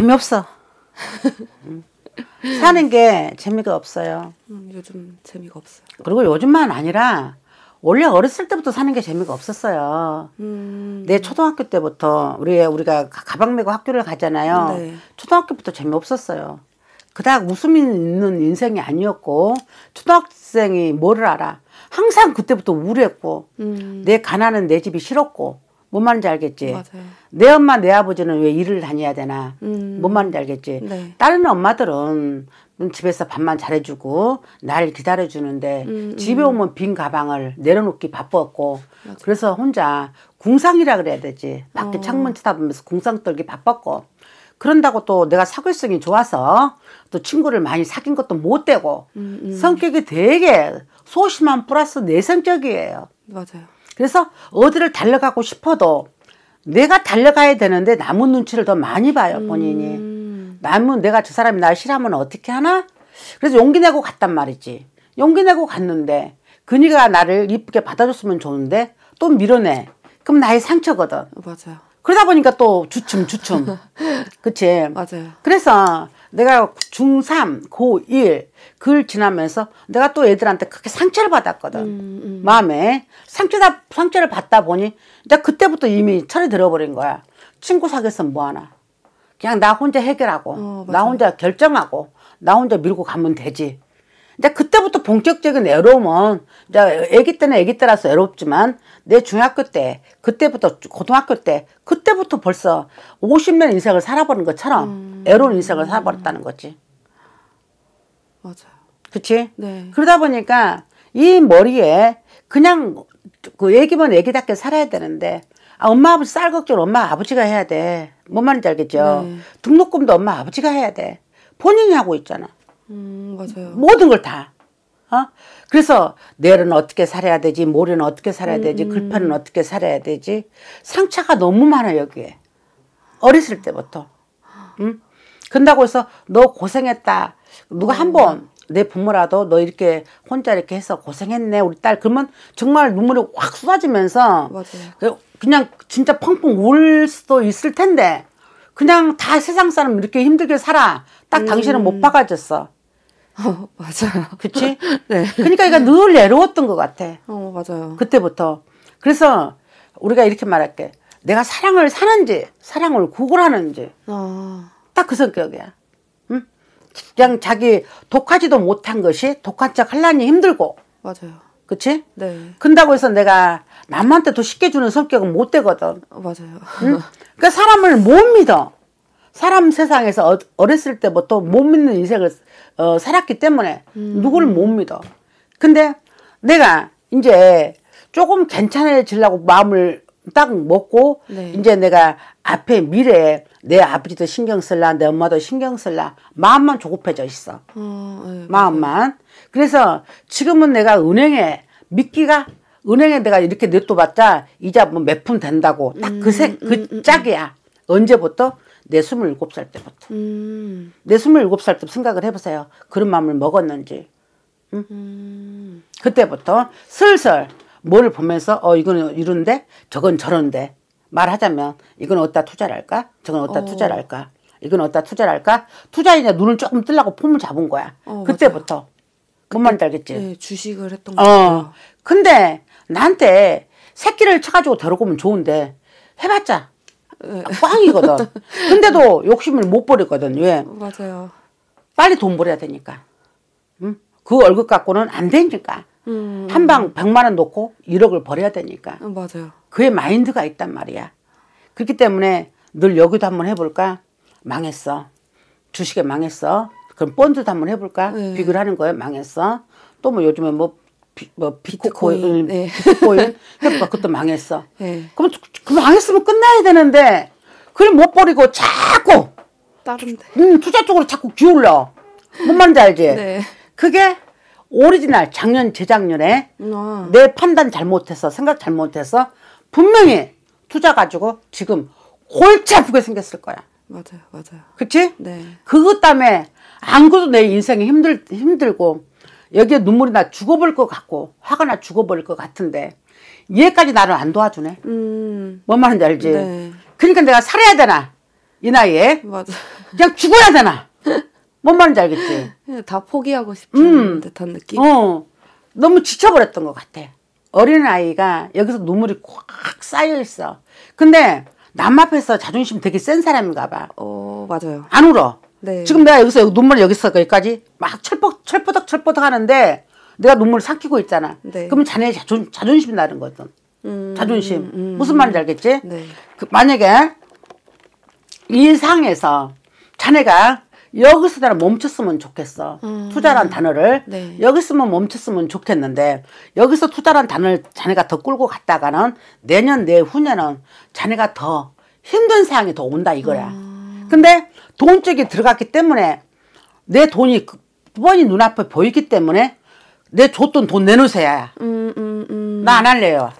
재미없어. 사는 게 재미가 없어요. 음, 요즘 재미가 없어 그리고 요즘만 아니라 원래 어렸을 때부터 사는 게 재미가 없었어요. 음. 내 초등학교 때부터 우리 우리가 가방 메고 학교를 가잖아요. 네. 초등학교부터 재미 없었어요. 그닥 웃음 있는 인생이 아니었고 초등학생이 뭐를 알아? 항상 그때부터 우울했고 음. 내 가난은 내 집이 싫었고 뭔 말인지 알겠지. 맞아요. 내 엄마 내 아버지는 왜 일을 다녀야 되나. 음. 뭔 말인지 알겠지. 네. 다른 엄마들은 집에서 밥만 잘해주고 날 기다려주는데 음, 음. 집에 오면 빈 가방을 내려놓기 바빴고 그래서 혼자 궁상이라 그래야 되지. 밖에 어. 창문 쳐다보면서 궁상 떨기 바빴고 그런다고 또 내가 사교성이 좋아서 또 친구를 많이 사귄 것도 못 되고 음, 음. 성격이 되게 소심한 플러스 내성적이에요. 맞아요. 그래서 어디를 달려가고 싶어도 내가 달려가야 되는데 남은 눈치를 더 많이 봐요 본인이 음. 남은 내가 저 사람이 날 싫어하면 어떻게 하나 그래서 용기 내고 갔단 말이지 용기 내고 갔는데 그니가 나를 이쁘게 받아줬으면 좋은데 또 밀어내 그럼 나의 상처거든 맞아요 그러다 보니까 또 주춤 주춤 그치 맞아요 그래서 내가 중3, 고1 그걸 지나면서 내가 또 애들한테 그렇게 상처를 받았거든. 음, 음. 마음에. 상처다, 상처를 받다 보니 내가 그때부터 이미 철이 들어버린 거야. 친구 사귀었으 뭐하나. 그냥 나 혼자 해결하고, 어, 나 혼자 결정하고, 나 혼자 밀고 가면 되지. 이제 그때부터 본격적인 애로움은 이제 애기 때는 애기 때라서 애롭지만 내 중학교 때 그때부터 고등학교 때 그때부터 벌써 50년 인생을 살아보는 것처럼 음. 애로운 인생을 살아버렸다는 거지. 맞아요. 그치? 네. 그러다 보니까 이 머리에 그냥 그 애기면 애기답게 살아야 되는데 아, 엄마 아버지 쌀 걱정 엄마 아버지가 해야 돼. 뭔 말인지 알겠죠? 네. 등록금도 엄마 아버지가 해야 돼. 본인이 하고 있잖아. 음, 맞아요. 모든 걸 다. 어? 그래서 내일은 어떻게 살아야 되지, 모레는 어떻게 살아야 음, 되지, 음, 음. 글판은 어떻게 살아야 되지. 상처가 너무 많아 여기에. 어렸을 때부터. 응? 음? 그런다고 해서 너 고생했다. 누가 음. 한번 내 부모라도 너 이렇게 혼자 이렇게 해서 고생했네 우리 딸 그러면 정말 눈물이 확 쏟아지면서 맞아요. 그 그냥 진짜 펑펑 울 수도 있을 텐데 그냥 다 세상 사람 이렇게 힘들게 살아 딱 음. 당신은 못 박아졌어 어, 맞아요. 그치? 네. 그니까 얘가 늘 외로웠던 것 같아. 어, 맞아요. 그때부터. 그래서 우리가 이렇게 말할게. 내가 사랑을 사는지, 사랑을 구걸하는지. 어. 아. 딱 그 성격이야. 응? 그냥 자기 독하지도 못한 것이 독한 척 하려니 힘들고. 맞아요. 그치? 네. 근다고 해서 내가 남한테 더 쉽게 주는 성격은 못 되거든. 어, 맞아요. 응? 그니까 사람을 못 믿어. 사람 세상에서 어, 어렸을 때부터 못 믿는 인생을 어, 살았기 때문에 음. 누구를 못 믿어. 근데 내가 이제 조금 괜찮아지려고 마음을 딱 먹고 네. 이제 내가 앞에 미래에 내 아버지도 신경 쓸라 내 엄마도 신경 쓸라 마음만 조급해져 있어 어, 네, 마음만 그래서 지금은 내가 은행에 믿기가 은행에 내가 이렇게 냅둬봤자 이자 뭐 몇 푼 된다고 딱 그 색그 음, 음, 그 음, 음, 음. 짝이야 언제부터 내 스물일곱 살 때부터. 음. 내 스물일곱 살 때 생각을 해보세요. 그런 마음을 먹었는지. 응? 음. 그때부터 슬슬 뭘 보면서 어 이거는 이런데 저건 저런데 말하자면 이건 어디다 투자를 할까? 저건 어디다 어. 투자를 할까? 이건 어디다 투자를 할까? 투자이 눈을 조금 뜨려고 폼을 잡은 거야. 어, 그때부터. 뭔말인겠지 네, 예, 주식을 했던 거. 어. 근데 나한테 새끼를 쳐가지고 데려오면 좋은데 해봤자 아, 꽝이거든. 근데도 욕심을 못 버렸거든. 왜? 맞아요. 빨리 돈 벌어야 되니까. 응? 그 월급 갖고는 안 되니까. 음, 한방 100만 음. 원 놓고 1억을 버려야 되니까. 음, 맞아요. 그의 마인드가 있단 말이야. 그렇기 때문에 늘 여기도 한번 해볼까? 망했어. 주식에 망했어. 그럼 본드도 한번 해볼까? 네. 비교를 하는 거예요. 망했어. 또 뭐 요즘에 뭐 비, 뭐 비트코인, 비트코인, 예. 네. 비트코인 그것도 망했어. 네. 예. 그럼 그, 그 망했으면 끝나야 되는데 그걸 못 버리고 자꾸 다른데. 음, 투자 쪽으로 자꾸 기울러. 뭔 말인지 알지? 네. 그게 오리지널 작년 재작년에 와. 아. 내 판단 잘못해서 생각 잘못해서 분명히 투자 가지고 지금 골치 아프게 생겼을 거야. 맞아요, 맞아요. 그치? 네. 그것 때문에 안 그래도 내 인생이 힘들, 힘들고 여기에 눈물이 나 죽어버릴 것 같고 화가 나 죽어버릴 것 같은데 얘까지 나를 안 도와주네. 음. 뭔 말인지 알지? 네. 그러니까 내가 살아야 되나 이 나이에 맞아. 그냥 죽어야 되나 뭔 말인지 알겠지? 다 포기하고 싶은 음. 듯한 느낌. 어. 너무 지쳐버렸던 것 같아. 어린 아이가 여기서 눈물이 꽉 쌓여 있어. 근데 남 앞에서 자존심 되게 센 사람인가 봐. 어 맞아요. 안 울어. 네. 지금 내가 여기서 눈물 여기서 거기까지막철벅 철퍼덕 철퍼덕 하는데 내가 눈물을 삭히고 있잖아. 네. 그럼 자네 자존 자존심이 나는 거든. 음, 자존심. 음, 음, 무슨 말인지 알겠지? 네. 그 만약에 이 상에서 자네가 여기서 내가 멈췄으면 좋겠어. 음, 투자란 단어를 네. 여기서만 멈췄으면 좋겠는데 여기서 투자란 단어를 자네가 더 끌고 갔다가는 내년 내후년은 자네가 더 힘든 상황이 더 온다 이거야. 아. 근데 돈 쪽에 들어갔기 때문에 내 돈이 뻔히 그 눈앞에 보이기 때문에 내 줬던 돈 내놓으세요. 음, 음, 음. 나안 할래요.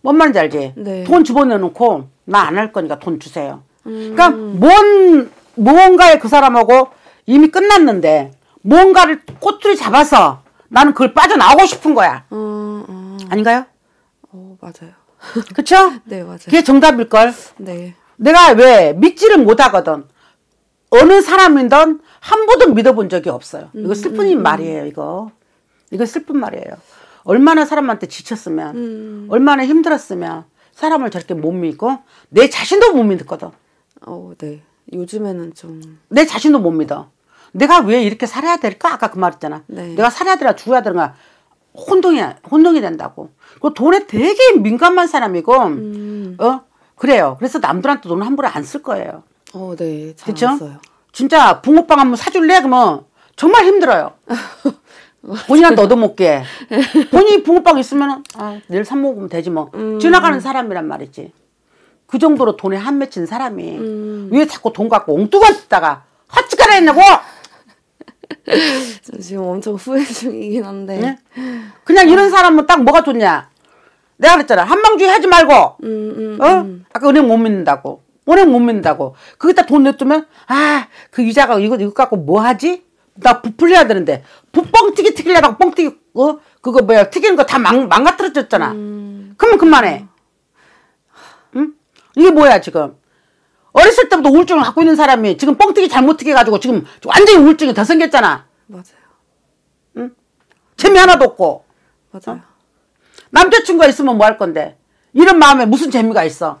뭔 말인지 알지? 네. 돈 집어내놓고 나 안 할 거니까 돈 주세요. 음. 그러니까 뭔 무언가에 그 사람하고 이미 끝났는데 뭔가를 꼬투리 잡아서 나는 그걸 빠져나오고 싶은 거야. 어, 어. 아닌가요? 어, 맞아요. 그쵸? 네, 맞아요. 그게 정답일걸? 네. 내가 왜 믿지를 못하거든. 어느 사람이든 한 번도 믿어본 적이 없어요. 이거 음, 슬픈 음, 음, 말이에요, 이거. 이거 슬픈 말이에요. 얼마나 사람한테 지쳤으면, 음. 얼마나 힘들었으면, 사람을 저렇게 못 믿고, 내 자신도 못믿거든 어, 네. 요즘에는 좀. 내 자신도 못 믿어. 내가 왜 이렇게 살아야 될까? 아까 그 말했잖아. 네. 내가 살아야 되나 죽어야 되나 혼동이 혼동이 된다고. 그 돈에 되게 민감한 사람이고, 음. 어 그래요. 그래서 남들한테 돈을 함부로 안 쓸 거예요. 어, 네. 그렇죠 진짜 붕어빵 한번 사줄래? 그러면 정말 힘들어요. 본인한테 얻어먹게. 본인이 붕어빵 있으면 아, 내일 사 먹으면 되지 뭐. 음. 지나가는 사람이란 말이지. 그 정도로 돈에 한 맺힌 사람이 음. 왜 자꾸 돈 갖고 엉뚱한 짓다가 헛짓거리 했냐고! 지금 엄청 후회 중이긴 한데. 네? 그냥 이런 아. 사람은 딱 뭐가 좋냐? 내가 그랬잖아. 한방주의 하지 말고. 음, 음 어? 음. 아까 은행 못 믿는다고. 오래 못 믿는다고. 거기다 돈 냈으면 아그 유자가 이거 이거 갖고 뭐 하지? 나 부풀려야 되는데 부뻥튀기 튀기려다가 뻥튀기 어? 그거 뭐야 튀기는 거 다 망망가뜨려졌잖아. 음... 그러면 그만해. 응? 이게 뭐야 지금? 어렸을 때부터 우울증을 갖고 있는 사람이 지금 뻥튀기 잘못 튀겨가지고 지금 완전히 우울증이 더 생겼잖아. 맞아요. 응? 재미 하나도 없고. 맞아요. 어? 남자친구가 있으면 뭐 할 건데? 이런 마음에 무슨 재미가 있어?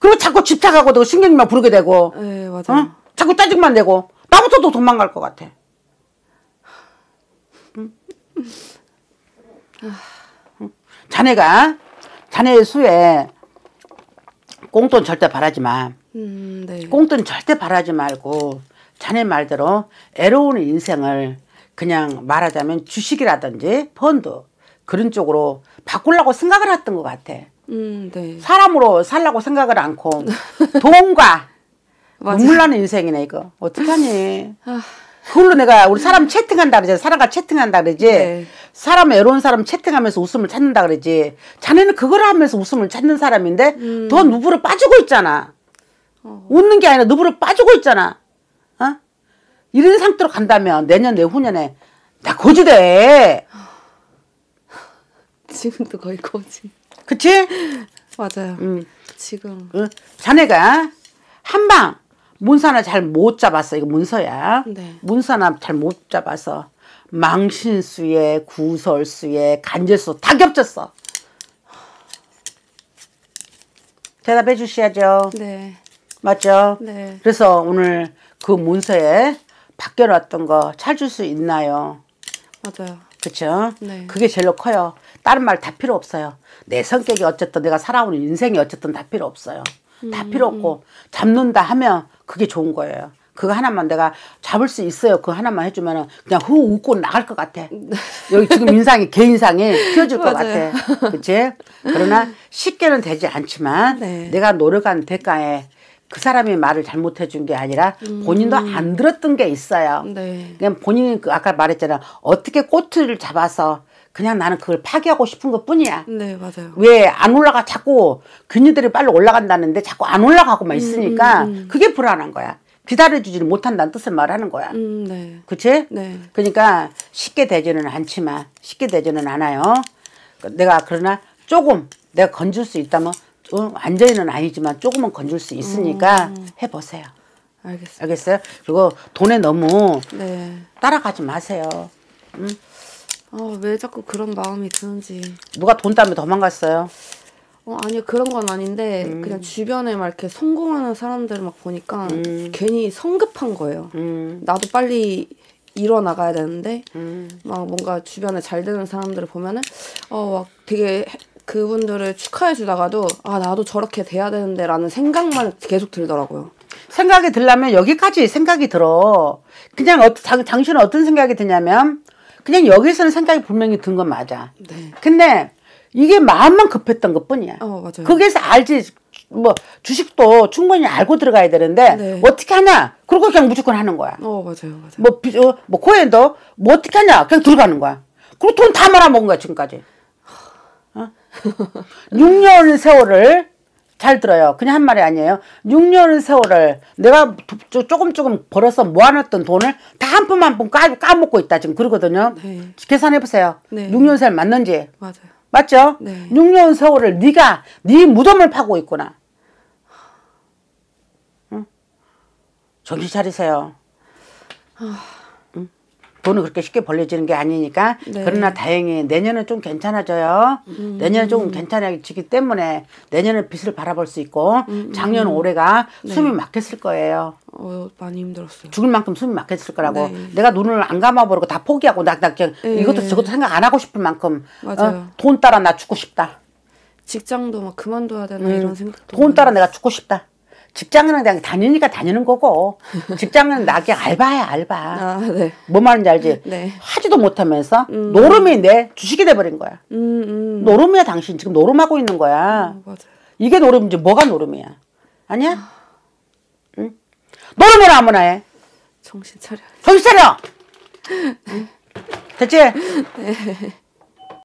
그리고 자꾸 집착하고 되고 신경만 부르게 되고. 네, 맞아요. 어? 자꾸 짜증만 내고 나부터도 도망갈 것 같아. 응? 자네가 자네의 수에 공돈 절대 바라지 마. 음, 네. 꽁돈 절대 바라지 말고 자네 말대로 애로운 인생을 그냥 말하자면 주식이라든지 펀드 그런 쪽으로 바꾸려고 생각을 했던 것 같아. 음, 네. 사람으로 살라고 생각을 않고 돈과 눈물 나는 인생이네 이거 어떡하니 아. 그걸로 내가 우리 사람 채팅한다 그러지 사람과 채팅한다 그러지 네. 사람 외로운 사람 채팅하면서 웃음을 찾는다 그러지 자네는 그걸 하면서 웃음을 찾는 사람인데 음. 더 누부로 빠지고 있잖아 어. 웃는 게 아니라 누부로 빠지고 있잖아 어? 이런 상태로 간다면 내년 내후년에 나 거지돼 지금도 거의 거지. 그치? 맞아요. 음. 지금. 응. 자네가 한방 문서나 잘 못 잡았어. 이거 문서야. 네. 문서나 잘 못 잡아서 망신수에 구설수에 간절수 다 겹쳤어. 대답해 주셔야죠. 네. 맞죠? 네. 그래서 오늘 그 문서에 바뀌어놨던 거 찾을 수 있나요? 맞아요. 그렇죠? 네. 그게 제일 커요. 다른 말 다 필요 없어요. 내 성격이 어쨌든 내가 살아오는 인생이 어쨌든 다 필요 없어요. 음. 다 필요 음, 음. 없고 잡는다 하면 그게 좋은 거예요. 그거 하나만 내가 잡을 수 있어요. 그 하나만 해주면은 그냥 후 웃고 나갈 것 같아. 여기 지금 인상이 개인상이 튀어질 것 같아. 그치? 그러나 쉽게는 되지 않지만 네. 내가 노력한 대가에 그 사람이 말을 잘못해 준 게 아니라 음. 본인도 음. 안 들었던 게 있어요. 네. 그냥 본인이 그 아까 말했잖아. 어떻게 꼬투리를 잡아서 그냥 나는 그걸 파괴하고 싶은 것 뿐이야. 네, 맞아요. 왜 안 올라가 자꾸 근육들이 빨리 올라간다는데 자꾸 안 올라가고만 음, 있으니까 음, 음, 그게 불안한 거야. 기다려주지를 못한다는 뜻을 말하는 거야. 네. 그치? 네. 그러니까 쉽게 되지는 않지만 쉽게 되지는 않아요. 내가 그러나 조금 내가 건질 수 있다면 어, 완전히는 아니지만 조금은 건질 수 있으니까 음. 해보세요. 알겠습니다. 알겠어요? 그리고 돈에 너무 네. 따라가지 마세요. 응? 음? 어, 왜 자꾸 그런 마음이 드는지. 누가 돈 때문에 도망갔어요? 어, 아니요. 그런 건 아닌데 음. 그냥 주변에 막 이렇게 성공하는 사람들 막 보니까 음. 괜히 성급한 거예요. 음. 나도 빨리 일어나가야 되는데 음. 막 뭔가 주변에 잘 되는 사람들을 보면은 어막 되게 그분들을 축하해 주다가도 아 나도 저렇게 돼야 되는데 라는 생각만 계속 들더라고요. 생각이 들라면 여기까지 생각이 들어. 그냥 어, 당, 당신은 어떤 생각이 드냐면 그냥 여기서는 생각이 분명히 든 건 맞아. 네. 근데 이게 마음만 급했던 것 뿐이야. 어, 맞아요. 거기에서 알지. 뭐 주식도 충분히 알고 들어가야 되는데 네. 어떻게 하냐? 그리고 그냥 무조건 하는 거야. 어, 맞아요. 맞아요. 뭐, 어, 뭐 코엔도 뭐 어떻게 하냐? 그냥 들어가는 거야. 그리고 돈 다 말아먹은 거야, 지금까지. 6년 세월을 잘 들어요. 그냥 한 말이 아니에요. 6년 세월을 내가 조금 조금 벌어서 모아놨던 돈을 다 한 푼 한 푼 까먹고 있다 지금 그러거든요. 네. 계산해 보세요. 네. 6년 세월 맞는지. 맞아요. 맞죠? 네. 6년 세월을 네가 네 무덤을 파고 있구나. 응? 정신 차리세요. 아... 돈을 그렇게 쉽게 벌려지는 게 아니니까 네. 그러나 다행히 내년은 좀 괜찮아져요. 음. 내년은 좀 괜찮아지기 때문에 내년은 빚을 바라볼 수 있고 음. 작년 음. 올해가 네. 숨이 막혔을 거예요. 어, 많이 힘들었어요. 죽을 만큼 숨이 막혔을 거라고. 네. 내가 눈을 안 감아버리고 다 포기하고 나, 나 그냥 네. 이것도 저것도 생각 안 하고 싶을 만큼 어, 돈 따라 나 죽고 싶다. 직장도 막 그만둬야 되나 음. 이런 생각. 돈 따라 내가 죽고 싶다. 직장은 그냥 다니니까 다니는 거고 직장은 나게 알바야 알바. 아, 네. 뭔 말인지 알지? 네. 하지도 못하면서 음. 노름이 내 주식이 돼버린 거야. 음, 음. 노름이야 당신 지금 노름하고 있는 거야. 어, 이게 노름이지 뭐가 노름이야? 아니야? 아. 응? 노름을 아무나 해. 정신 차려. 정신 차려. 됐지? 네.